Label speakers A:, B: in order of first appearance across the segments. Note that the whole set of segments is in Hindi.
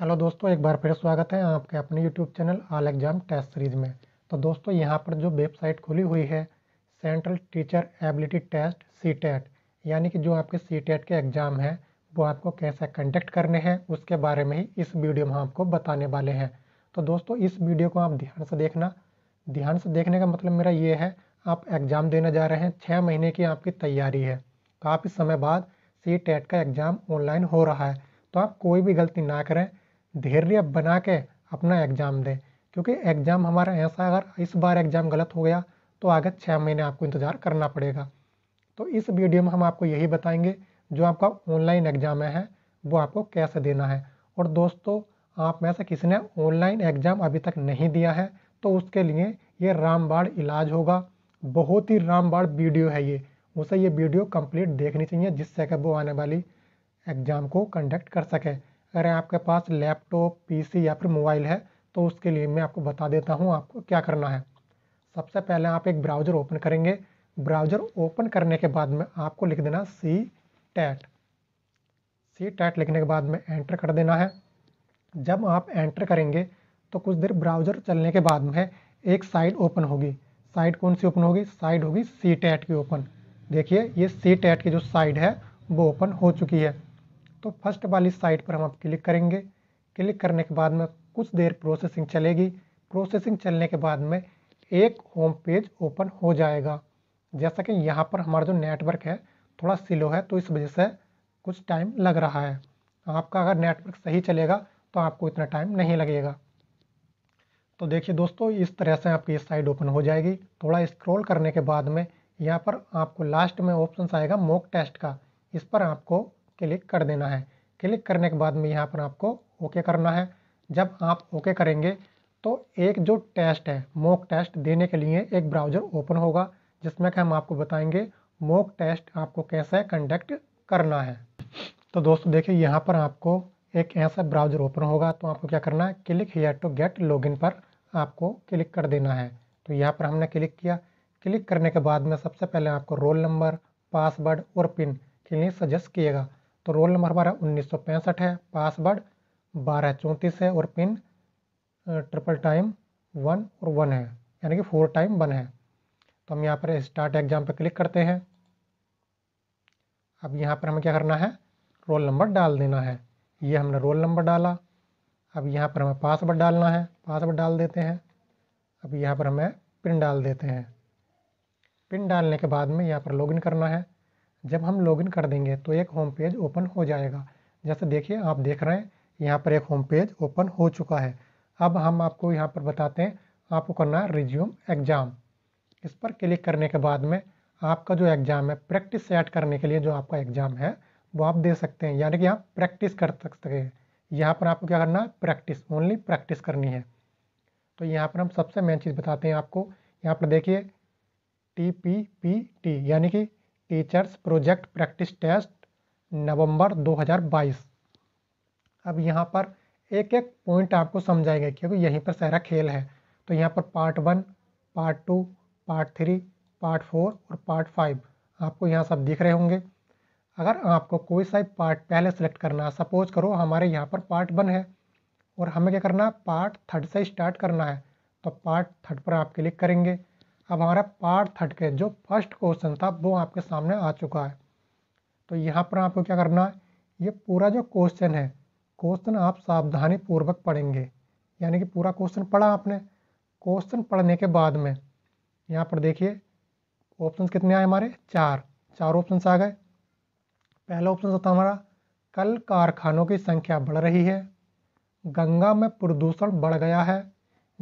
A: हेलो दोस्तों एक बार फिर स्वागत है आपके अपने YouTube channel all exam test series में तो दोस्तों यहाँ पर जो वेबसाइट खुली हुई है central teacher ability test C यानी कि जो आपके सी e के एग्ज़ाम हैं वो आपको कैसे कंडक्ट करने हैं उसके बारे में ही इस वीडियो में हम आपको बताने वाले हैं तो दोस्तों इस वीडियो को आप ध्यान से देखना ध्यान से देखने का मतलब मेरा ये है आप एग्ज़ाम देने जा रहे हैं छः महीने की आपकी तैयारी है काफ़ी समय बाद सी e का एग्ज़ाम ऑनलाइन हो रहा है तो आप कोई भी गलती ना करें धैर्य बना के अपना एग्ज़ाम दें क्योंकि एग्ज़ाम हमारा ऐसा अगर इस बार एग्ज़ाम गलत हो गया तो आगे छः महीने आपको इंतज़ार करना पड़ेगा तो इस वीडियो में हम आपको यही बताएंगे जो आपका ऑनलाइन एग्ज़ाम है वो आपको कैसे देना है और दोस्तों आप में से किसी ने ऑनलाइन एग्ज़ाम अभी तक नहीं दिया है तो उसके लिए ये रामबाड़ इलाज होगा बहुत ही रामबाड़ वीडियो है ये उसे ये वीडियो कंप्लीट देखनी चाहिए जिससे कि वो आने वाली एग्ज़ाम को कंडक्ट कर सके करें आपके पास लैपटॉप पीसी या फिर मोबाइल है तो उसके लिए मैं आपको बता देता हूँ आपको क्या करना है सबसे पहले आप एक ब्राउज़र ओपन करेंगे ब्राउज़र ओपन करने के बाद में आपको लिख देना सी टैट सी टैट लिखने के बाद में एंटर कर देना है जब आप एंटर करेंगे तो कुछ देर ब्राउज़र चलने के बाद में एक साइड ओपन होगी साइड कौन सी ओपन होगी साइड होगी सी टैट की ओपन देखिए ये सी टैट की जो साइड है वो ओपन हो चुकी है तो फर्स्ट वाली साइट पर हम क्लिक करेंगे क्लिक करने के बाद में कुछ देर प्रोसेसिंग चलेगी प्रोसेसिंग चलने के बाद में एक होम पेज ओपन हो जाएगा जैसा कि यहाँ पर हमारा जो नेटवर्क है थोड़ा स्लो है तो इस वजह से कुछ टाइम लग रहा है आपका अगर नेटवर्क सही चलेगा तो आपको इतना टाइम नहीं लगेगा तो देखिए दोस्तों इस तरह से आपकी साइट ओपन हो जाएगी थोड़ा स्क्रॉल करने के बाद में यहाँ पर आपको लास्ट में ऑप्शन आएगा मॉक टेस्ट का इस पर आपको क्लिक कर देना है क्लिक करने के बाद में यहाँ पर आपको ओके करना है जब आप ओके करेंगे तो एक जो टेस्ट है मोक टेस्ट देने के लिए एक ब्राउज़र ओपन होगा जिसमें कि हम आपको बताएंगे मोक टेस्ट आपको कैसे कंडक्ट करना है तो दोस्तों देखिए यहाँ पर आपको एक ऐसा ब्राउज़र ओपन होगा तो आपको क्या करना है click here to get login पर आपको क्लिक कर देना है तो यहाँ पर हमने क्लिक किया क्लिक करने के बाद में सबसे पहले आपको रोल नंबर पासवर्ड और पिन के लिए सजेस्ट किएगा तो रोल नंबर हमारा उन्नीस है पासवर्ड बारह चौंतीस है और पिन ट्रिपल टाइम वन और वन है यानी कि फोर टाइम वन है तो हम यहाँ पर स्टार्ट एग्जाम पर क्लिक करते हैं अब यहाँ पर हमें क्या करना है रोल नंबर डाल देना है ये हमने रोल नंबर डाला अब यहाँ पर हमें पासवर्ड डालना है पासवर्ड डाल देते हैं अब यहाँ पर हमें पिन डाल देते हैं पिन डालने के बाद में यहाँ पर लॉगिन करना है जब हम लॉगिन कर देंगे तो एक होम पेज ओपन हो जाएगा जैसे देखिए आप देख रहे हैं यहाँ पर एक होम पेज ओपन हो चुका है अब हम आपको यहाँ पर बताते हैं आपको करना है रिज्यूम एग्ज़ाम इस पर क्लिक करने के बाद में आपका जो एग्ज़ाम है प्रैक्टिस सेट करने के लिए जो आपका एग्ज़ाम है वो आप दे सकते हैं यानी कि आप प्रैक्टिस कर सकते हैं यहाँ पर आपको क्या करना है प्रैक्टिस ओनली प्रैक्टिस करनी है तो यहाँ पर हम सबसे मेन चीज़ बताते हैं आपको यहाँ पर देखिए टी पी पी टी यानी कि teachers project practice test November 2022 अब यहाँ पर एक एक पॉइंट आपको समझाएंगे क्योंकि यहीं पर सारा खेल है तो यहाँ पर part one part two part three part four और पार्ट फाइव आपको यहाँ सब दिख रहे होंगे अगर आपको कोई सा पार्ट पहले सेलेक्ट करना सपोज करो हमारे यहाँ पर पार्ट वन है और हमें क्या करना पार्ट थर्ड से स्टार्ट करना है तो पार्ट थर्ड पर आप क्लिक करेंगे अब हमारा पार्ट थर्ड के जो फर्स्ट क्वेश्चन था वो आपके सामने आ चुका है तो यहाँ पर आपको क्या करना है ये पूरा जो क्वेश्चन है क्वेश्चन आप सावधानी पूर्वक पढ़ेंगे यानी कि पूरा क्वेश्चन पढ़ा आपने क्वेश्चन पढ़ने के बाद में यहाँ पर देखिए ऑप्शंस कितने आए हमारे चार चार ऑप्शंस आ गए पहला ऑप्शन था हमारा कल कारखानों की संख्या बढ़ रही है गंगा में प्रदूषण बढ़ गया है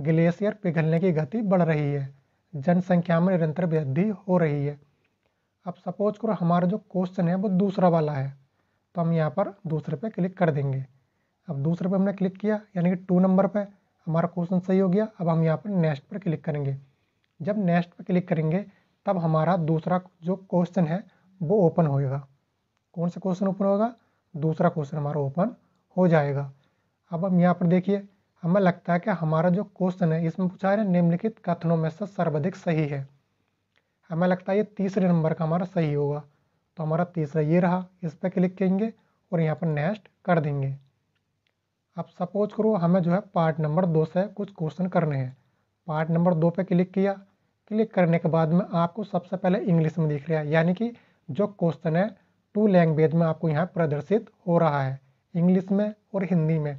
A: ग्लेशियर पिघलने की गति बढ़ रही है जनसंख्या में निरंतर वृद्धि हो रही है अब सपोज करो हमारा जो क्वेश्चन है वो दूसरा वाला है तो हम यहाँ पर दूसरे पे क्लिक कर देंगे अब दूसरे पे हमने क्लिक किया यानी कि टू नंबर पे हमारा क्वेश्चन सही हो गया अब हम यहाँ पर नेक्स्ट पर क्लिक करेंगे जब नेक्स्ट पर क्लिक करेंगे तब हमारा दूसरा जो क्वेश्चन है वो ओपन होएगा कौन सा क्वेश्चन ओपन होगा दूसरा क्वेश्चन हमारा ओपन हो जाएगा अब हम यहाँ पर देखिए हमें लगता है कि हमारा जो क्वेश्चन है इसमें पूछा है निम्नलिखित कथनों में से सर्वाधिक सही है हमें लगता है ये तीसरे नंबर का हमारा सही होगा तो हमारा तीसरा ये रहा इस पर क्लिक करेंगे और यहाँ पर नेक्स्ट कर देंगे अब सपोज करो हमें जो है पार्ट नंबर दो से कुछ क्वेश्चन करने हैं पार्ट नंबर दो पे क्लिक किया क्लिक करने के बाद में आपको सबसे पहले इंग्लिश में दिख रहा है यानी कि जो क्वेश्चन है टू लैंग्वेज में आपको यहाँ प्रदर्शित हो रहा है इंग्लिश में और हिंदी में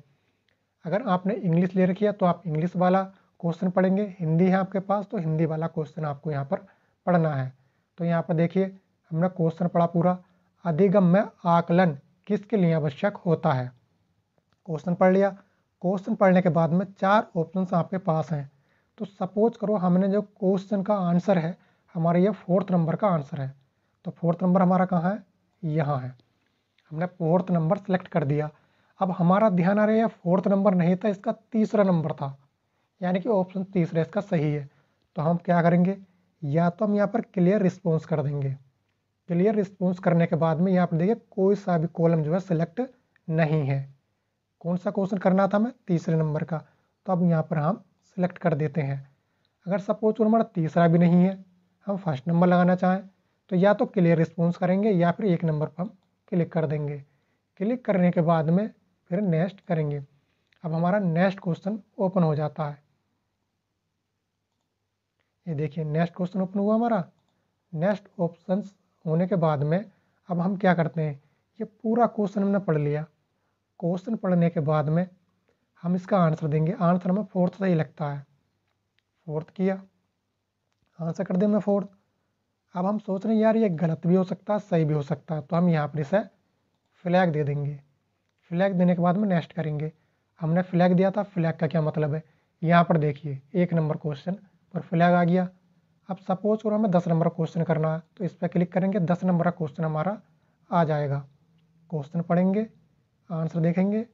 A: अगर आपने इंग्लिश ले रखी है तो आप इंग्लिश वाला क्वेश्चन पढ़ेंगे हिंदी है आपके पास तो हिंदी वाला क्वेश्चन आपको यहाँ पर पढ़ना है तो यहाँ पर देखिए हमने क्वेश्चन पढ़ा पूरा अधिगम में आकलन किसके लिए आवश्यक होता है क्वेश्चन पढ़ लिया क्वेश्चन पढ़ने के बाद में चार ऑप्शन आपके पास हैं तो सपोज करो हमने जो क्वेश्चन का आंसर है हमारा ये फोर्थ नंबर का आंसर है तो फोर्थ नंबर हमारा कहाँ है यहाँ है हमने फोर्थ नंबर सेलेक्ट कर दिया अब हमारा ध्यान आ रहा है फोर्थ नंबर नहीं था इसका तीसरा नंबर था यानी कि ऑप्शन तीसरा इसका सही है तो हम क्या करेंगे या तो हम यहाँ पर क्लियर रिस्पॉन्स कर देंगे क्लियर रिस्पॉन्स करने के बाद में यहाँ पर देखिए कोई सा भी कॉलम जो है सिलेक्ट नहीं है कौन सा क्वेश्चन करना था हमें तीसरे नंबर का तो अब यहाँ पर हम सिलेक्ट कर देते हैं अगर सपोज हमारा तीसरा भी नहीं है हम फर्स्ट नंबर लगाना चाहें तो या तो क्लियर रिस्पॉन्स करेंगे या फिर एक नंबर पर हम क्लिक कर देंगे क्लिक करने के बाद में फिर नेक्स्ट करेंगे अब हमारा नेक्स्ट क्वेश्चन ओपन हो जाता है ये देखिए नेक्स्ट क्वेश्चन ओपन हुआ हमारा नेक्स्ट ऑप्शन होने के बाद में अब हम क्या करते हैं ये पूरा क्वेश्चन हमने पढ़ लिया क्वेश्चन पढ़ने के बाद में हम इसका आंसर देंगे आंसर हमें फोर्थ सही लगता है फोर्थ किया आंसर कर दें हमें फोर्थ अब हम सोच रहे हैं यार ये गलत भी हो सकता है सही भी हो सकता है तो हम यहाँ पर इसे फ्लैग दे देंगे फ्लैग देने के बाद में नेक्स्ट करेंगे हमने फ्लैग दिया था फ्लैग का क्या मतलब है यहाँ पर देखिए एक नंबर क्वेश्चन पर फ्लैग आ गया अब सपोज करो हमें दस नंबर क्वेश्चन करना है तो इस पर क्लिक करेंगे दस नंबर का क्वेश्चन हमारा आ जाएगा क्वेश्चन पढ़ेंगे आंसर देखेंगे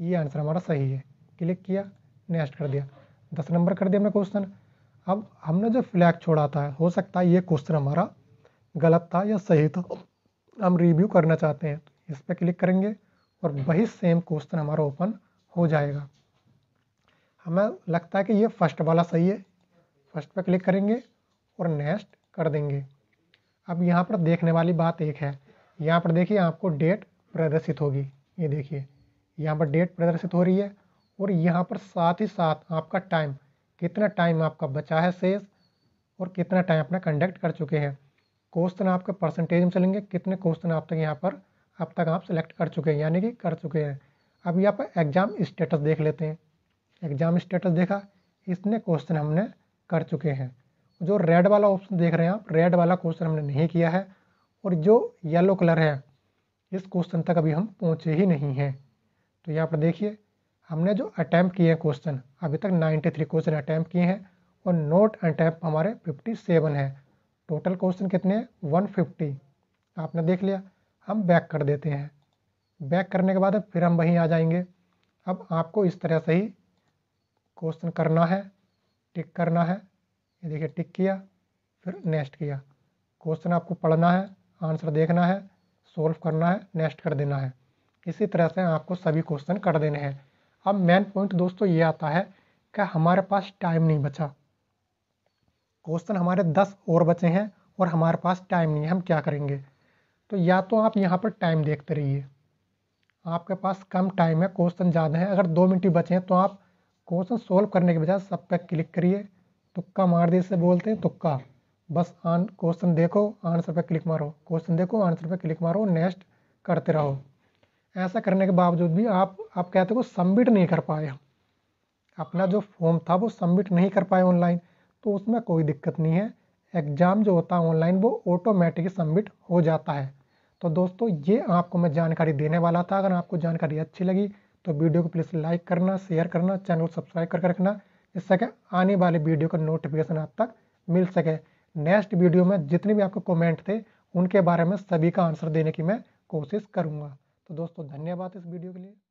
A: ये आंसर हमारा सही है क्लिक किया नेक्स्ट कर दिया दस नंबर कर दिया हमने क्वेश्चन अब हमने जो फ्लैग छोड़ा था हो सकता है ये क्वेश्चन हमारा गलत था या सही था हम रिव्यू करना चाहते हैं तो इस पर क्लिक करेंगे और वही सेम क्वेश्चन हमारा ओपन हो जाएगा हमें लगता है कि ये फर्स्ट वाला सही है फर्स्ट पर क्लिक करेंगे और नेक्स्ट कर देंगे अब यहाँ पर देखने वाली बात एक है यहाँ पर देखिए आपको डेट प्रदर्शित होगी ये देखिए यहाँ पर डेट प्रदर्शित हो रही है और यहाँ पर साथ ही साथ आपका टाइम कितना टाइम आपका बचा है सेज और कितना टाइम अपना कंडक्ट कर चुके हैं क्वेश्चन आपके परसेंटेज में चलेंगे कितने क्वेश्चन आप तक यहाँ पर अब तक आप सेलेक्ट कर चुके हैं यानी कि कर चुके हैं अब यहाँ पर एग्ज़ाम स्टेटस देख लेते हैं एग्ज़ाम स्टेटस देखा इसने क्वेश्चन हमने कर चुके हैं जो रेड वाला ऑप्शन देख रहे हैं आप रेड वाला क्वेश्चन हमने नहीं किया है और जो येलो कलर है इस क्वेश्चन तक अभी हम पहुँचे ही नहीं हैं तो यहाँ पर देखिए हमने जो अटैम्प्ट किए हैं क्वेश्चन अभी तक 93 क्वेश्चन अटैम्प्ट किए हैं और नोट अटैम्प्ट हमारे 57 है टोटल क्वेश्चन कितने हैं 150 आपने देख लिया हम बैक कर देते हैं बैक करने के बाद फिर हम वहीं आ जाएंगे अब आपको इस तरह से ही क्वेश्चन करना है टिक करना है ये देखिए टिक किया फिर नेक्स्ट किया क्वेश्चन आपको पढ़ना है आंसर देखना है सोल्व करना है नेक्स्ट कर देना है इसी तरह से आपको सभी क्वेश्चन कर देने हैं अब मेन पॉइंट दोस्तों ये आता है कि हमारे पास टाइम नहीं बचा क्वेश्चन हमारे दस और बचे हैं और हमारे पास टाइम नहीं है हम क्या करेंगे तो या तो आप यहाँ पर टाइम देखते रहिए आपके पास कम टाइम है क्वेश्चन ज़्यादा है अगर दो मिनट ही बचे हैं तो आप क्वेश्चन सोल्व करने के बजाय सब पे क्लिक करिए तुक्का मार दिए से बोलते हैं तुक्का तो बस आन क्वेश्चन देखो आंसर पे क्लिक मारो क्वेश्चन देखो आंसर पे क्लिक मारो नेक्स्ट करते रहो ऐसा करने के बावजूद भी आप आप कहते हो सबमिट नहीं कर पाए अपना जो फॉर्म था वो सबमिट नहीं कर पाए ऑनलाइन तो उसमें कोई दिक्कत नहीं है एग्ज़ाम जो होता है ऑनलाइन वो ऑटोमेटिक सबमिट हो जाता है तो दोस्तों ये आपको मैं जानकारी देने वाला था अगर आपको जानकारी अच्छी लगी तो वीडियो को प्लीज़ लाइक करना शेयर करना चैनल को सब्सक्राइब करके रखना जिससे कि आने वाले वीडियो का नोटिफिकेशन आप तक मिल सके नेक्स्ट वीडियो में जितने भी आपके कमेंट थे उनके बारे में सभी का आंसर देने की मैं कोशिश करूँगा तो दोस्तों धन्यवाद इस वीडियो के लिए